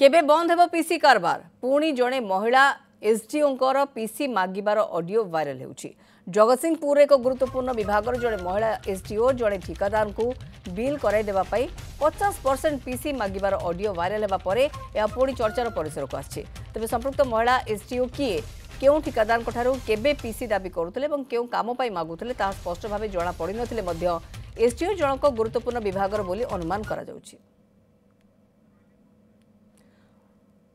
কেবে বন্ধ হব পিসি কারবার পুঁ জনে মহিলা এসডিওঙ্কর পিসি মাগিবার অডিও ভাইরাল ହେଉଛି ଜଗତସିଂହପୁର ଏକ ଗୁରୁତ୍ୱପୂର୍ଣ୍ଣ ବିଭାଗର ଜଣେ ମହିଳା ଏସ୍ଡିଓ ଜଣେ ଠିକାଦାରଙ୍କୁ ବିଲ୍ କରାଇଦେବା ପାଇଁ ପଚାଶ ପରସେଣ୍ଟ ପିସି ମାଗିବାର ଅଡିଓ ଭାଇରାଲ ହେବା ପରେ ଏହା ପୁଣି ଚର୍ଚ୍ଚାର ପରିସରକୁ ଆସିଛି ତେବେ ସମ୍ପୃକ୍ତ ମହିଳା ଏସ୍ଡିଓ କିଏ କେଉଁ ଠିକାଦାରଙ୍କଠାରୁ କେବେ ପିସି ଦାବି କରୁଥିଲେ ଏବଂ କେଉଁ କାମ ପାଇଁ ମାଗୁଥିଲେ ତାହା ସ୍ପଷ୍ଟ ଭାବେ ଜଣାପଡ଼ିନଥିଲେ ମଧ୍ୟ ଏସ୍ଡିଓ ଜଣଙ୍କ ଗୁରୁତ୍ୱପୂର୍ଣ୍ଣ ବିଭାଗର ବୋଲି ଅନୁମାନ କରାଯାଉଛି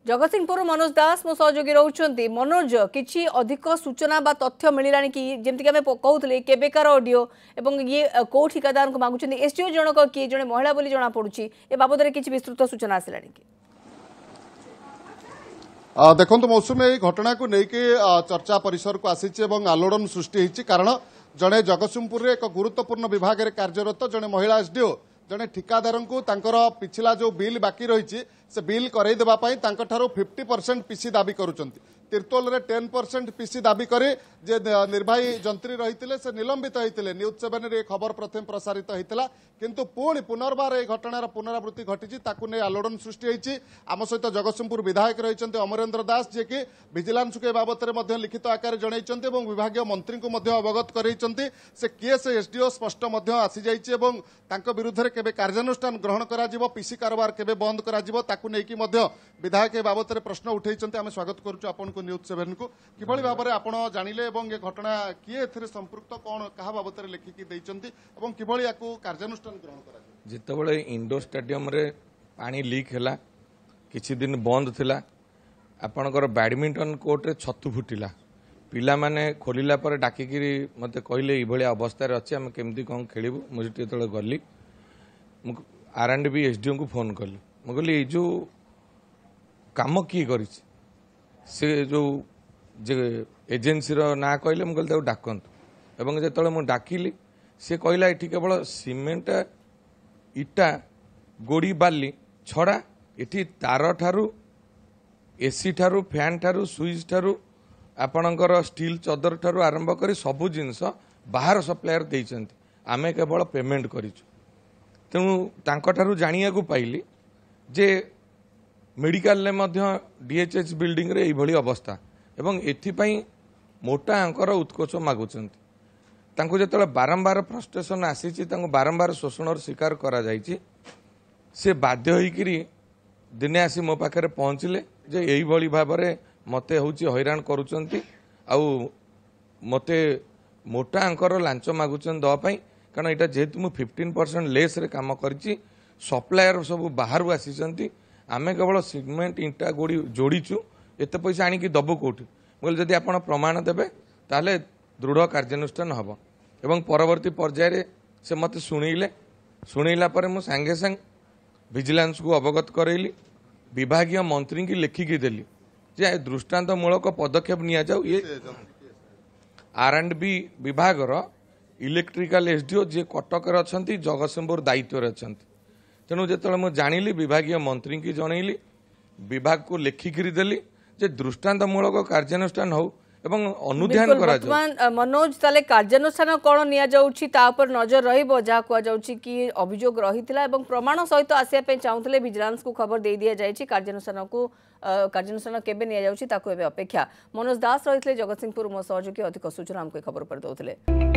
জগতসিংহপুর মনোজ দাস মো সহযোগী রয়েছেন মনোজ কিছু অধিক সূচনা বা তথ্য মিলানি কি যেমি আমি কৌলে কেবেকার অডিও এবং ইয়ে কেউ ঠিকাদার মাগুছেন এসডিও জনক কি জনে মহিলা বলে জনাপড়ুছি এ বাবদরে কিছু বিস্তৃত সূচনা আসলানি কি ଦେଖନ୍ତୁ ମୌସୁମୀ ଏହି ଘଟଣାକୁ ନେଇକି ଚର୍ଚ୍ଚା ପରିସରକୁ ଆସିଛି ଏବଂ ଆଲୋଡ଼ନ ସୃଷ୍ଟି ହୋଇଛି କାରଣ ଜଣେ ଜଗତସିଂହପୁରରେ ଏକ ଗୁରୁତ୍ୱପୂର୍ଣ୍ଣ ବିଭାଗରେ କାର୍ଯ୍ୟରତ ଜଣେ ମହିଳା ଏସ୍ଡିଓ ଜଣେ ଠିକାଦାରଙ୍କୁ ତାଙ୍କର ପିଛିଲା ଯେଉଁ ବିଲ୍ ବାକି ରହିଛି ସେ ବିଲ୍ କରେଇ ଦେବା ପାଇଁ ତାଙ୍କଠାରୁ ଫିଫ୍ଟି ପରସେଣ୍ଟ ପିସି ଦାବି କରୁଛନ୍ତି ତିର୍ତ୍ତୋଲରେ ଟେନ୍ ପରସେଣ୍ଟ ପିସି ଦାବି କରି ଯେ ନିର୍ବାହୀ ଯନ୍ତ୍ରୀ ରହିଥିଲେ ସେ ନିଲମ୍ବିତ ହୋଇଥିଲେ ନ୍ୟୁଜ୍ ସେଭେନ୍ରେ ଏ ଖବର ପ୍ରଥମେ ପ୍ରସାରିତ ହୋଇଥିଲା କିନ୍ତୁ ପୁଣି ପୁନର୍ବାର ଏହି ଘଟଣାର ପୁନରାବୃତ୍ତି ଘଟିଛି ତାକୁ ନେଇ ଆଲୋଡ଼ନ ସୃଷ୍ଟି ହୋଇଛି ଆମ ସହିତ ଜଗତସିଂହପୁର ବିଧାୟକ ରହିଛନ୍ତି ଅମରେନ୍ଦ୍ର ଦାସ ଯିଏକି ଭିଜିଲାନ୍ସକୁ ଏ ବାବଦରେ ମଧ୍ୟ ଲିଖିତ ଆକାରରେ ଜଣାଇଛନ୍ତି ଏବଂ ବିଭାଗୀୟ ମନ୍ତ୍ରୀଙ୍କୁ ମଧ୍ୟ ଅବଗତ କରାଇଛନ୍ତି ସେ କିଏ ସେ ଏସ୍ଡିଓ ସ୍ପଷ୍ଟ ମଧ୍ୟ ଆସିଯାଇଛି ଏବଂ ତାଙ୍କ ବିରୁଦ୍ଧରେ କେବେ କାର୍ଯ୍ୟାନୁଷ୍ଠାନ ଗ୍ରହଣ କରାଯିବ ପିସି କାରବାର କେବେ ବନ୍ଦ କରାଯିବ ତାକୁ ତାକୁ ନେଇକି ମଧ୍ୟ ବିଧାୟକ ଏ ବାବଦରେ ପ୍ରଶ୍ନ ଉଠାଇଛନ୍ତି ଆମେ ସ୍ୱାଗତ କରୁଛୁ ଆପଣଙ୍କୁ ନ୍ୟୁଜ୍ ସେଭେନକୁ କିଭଳି ଭାବରେ ଆପଣ ଜାଣିଲେ ଏବଂ ଏ ଘଟଣା କିଏ ଏଥିରେ ସମ୍ପୃକ୍ତ କ'ଣ କାହା ବାବଦରେ ଲେଖିକି ଦେଇଛନ୍ତି ଏବଂ କିଭଳି ଏହାକୁ କାର୍ଯ୍ୟାନୁଷ୍ଠାନ ଗ୍ରହଣ କରାଯିବ ଯେତେବେଳେ ଇଣ୍ଡୋର ଷ୍ଟାଡିୟମରେ ପାଣି ଲିକ୍ ହେଲା କିଛି ଦିନ ବନ୍ଦ ଥିଲା ଆପଣଙ୍କର ବ୍ୟାଡ଼ମିଣ୍ଟନ କୋର୍ଟରେ ଛତୁ ଫୁଟିଲା ପିଲାମାନେ ଖୋଲିଲା ପରେ ଡାକିକିରି ମୋତେ କହିଲେ ଏଭଳିଆ ଅବସ୍ଥାରେ ଅଛି ଆମେ କେମିତି କ'ଣ ଖେଳିବୁ ମୁଁ ସେଠି ଯେତେବେଳେ ଗଲି ମୁଁ ଆର୍ ଆଣ୍ଡ ବି ଏସ୍ଡିଓଙ୍କୁ ଫୋନ୍ କଲି ମୁଁ କହିଲି ଏଇ ଯେଉଁ କାମ କିଏ କରିଛି ସେ ଯେଉଁ ଯେ ଏଜେନ୍ସିର ନାଁ କହିଲେ ମୁଁ କହିଲି ତାକୁ ଡାକନ୍ତୁ ଏବଂ ଯେତେବେଳେ ମୁଁ ଡାକିଲି ସେ କହିଲା ଏଠି କେବଳ ସିମେଣ୍ଟ ଇଟା ଗୋଡ଼ି ବାଲି ଛଡ଼ା ଏଠି ତାର ଠାରୁ ଏସି ଠାରୁ ଫ୍ୟାନ୍ ଠାରୁ ସୁଇଚ୍ ଠାରୁ ଆପଣଙ୍କର ଷ୍ଟିଲ୍ ଚଦର ଠାରୁ ଆରମ୍ଭ କରି ସବୁ ଜିନିଷ ବାହାର ସପ୍ଲାୟର ଦେଇଛନ୍ତି ଆମେ କେବଳ ପେମେଣ୍ଟ କରିଛୁ ତେଣୁ ତାଙ୍କଠାରୁ ଜାଣିବାକୁ ପାଇଲି ଯେ ମେଡ଼ିକାଲରେ ମଧ୍ୟ ଡିଏଚ୍ଏଚ୍ ବିଲ୍ଡିଂରେ ଏଇଭଳି ଅବସ୍ଥା ଏବଂ ଏଥିପାଇଁ ମୋଟା ଆଙ୍କର ଉତ୍କୋଚ ମାଗୁଛନ୍ତି ତାଙ୍କୁ ଯେତେବେଳେ ବାରମ୍ବାର ଫ୍ରଷ୍ଟ୍ରେସନ୍ ଆସିଛି ତାଙ୍କୁ ବାରମ୍ବାର ଶୋଷଣର ଶିକାର କରାଯାଇଛି ସେ ବାଧ୍ୟ ହୋଇକରି ଦିନେ ଆସି ମୋ ପାଖରେ ପହଞ୍ଚିଲେ ଯେ ଏଇଭଳି ଭାବରେ ମୋତେ ହେଉଛି ହଇରାଣ କରୁଛନ୍ତି ଆଉ ମୋତେ ମୋଟା ଆଙ୍କର ଲାଞ୍ଚ ମାଗୁଛନ୍ତି ଦେବା ପାଇଁ କାରଣ ଏଇଟା ଯେହେତୁ ମୁଁ ଫିଫ୍ଟିନ୍ ପରସେଣ୍ଟ ଲେସ୍ରେ କାମ କରିଛି ସପ୍ଲାୟର ସବୁ ବାହାରୁ ଆସିଛନ୍ତି ଆମେ କେବଳ ସିମେଣ୍ଟ ଇଟା ଗୋଡ଼ି ଯୋଡ଼ିଛୁ ଏତେ ପଇସା ଆଣିକି ଦେବୁ କେଉଁଠି ମୁଁ କହିଲି ଯଦି ଆପଣ ପ୍ରମାଣ ଦେବେ ତାହେଲେ ଦୃଢ଼ କାର୍ଯ୍ୟାନୁଷ୍ଠାନ ହେବ ଏବଂ ପରବର୍ତ୍ତୀ ପର୍ଯ୍ୟାୟରେ ସେ ମୋତେ ଶୁଣେଇଲେ ଶୁଣେଇଲା ପରେ ମୁଁ ସାଙ୍ଗେ ସାଙ୍ଗେ ଭିଜିଲାନ୍ସକୁ ଅବଗତ କରେଇଲି ବିଭାଗୀୟ ମନ୍ତ୍ରୀଙ୍କୁ ଲେଖିକି ଦେଲି ଯେ ଦୃଷ୍ଟାନ୍ତମୂଳକ ପଦକ୍ଷେପ ନିଆଯାଉ ଇଏ ଆର୍ ଆଣ୍ଡ ବି ବିଭାଗର ଇଲେକ୍ଟ୍ରିକାଲ ଓ ଯିଏ କଟକରେ ଅଛନ୍ତି ଜଗତସିଂହପୁର ଦାୟିତ୍ୱରେ ଅଛନ୍ତି তেমন ତେଣୁ জাঁলি বিভাগীয় মন্ত্রী কি জনাইলি বিভাগ কু লিখিকি ଦେଲି যে দৃষ্টান্তমূলক কার্যানুষ্ঠান হোক এবং অনুধ্যান করা বর্তমান মনোজ তাহলে কার্যানুষ্ঠান কোণ নিয়া যাচ্ছি তা উপর নজর রহব যা কোয়া কি অভিযোগ রহিতলা এবং প্রমাণ সহিত আসিয়া পে ভিজিলান্স কু খবর দিয়ে দিয়ে যাই কার্যানুষ্ঠান কু কার্যানুষ্ঠান কেবে নিয়ে যাচ্ছি তাকে এবে অপেক্ষা মনোজ দাস রহিতলে জগৎসিংপুর মো সহযোগী অধিক সূচনা আমি খবর পর দউতলে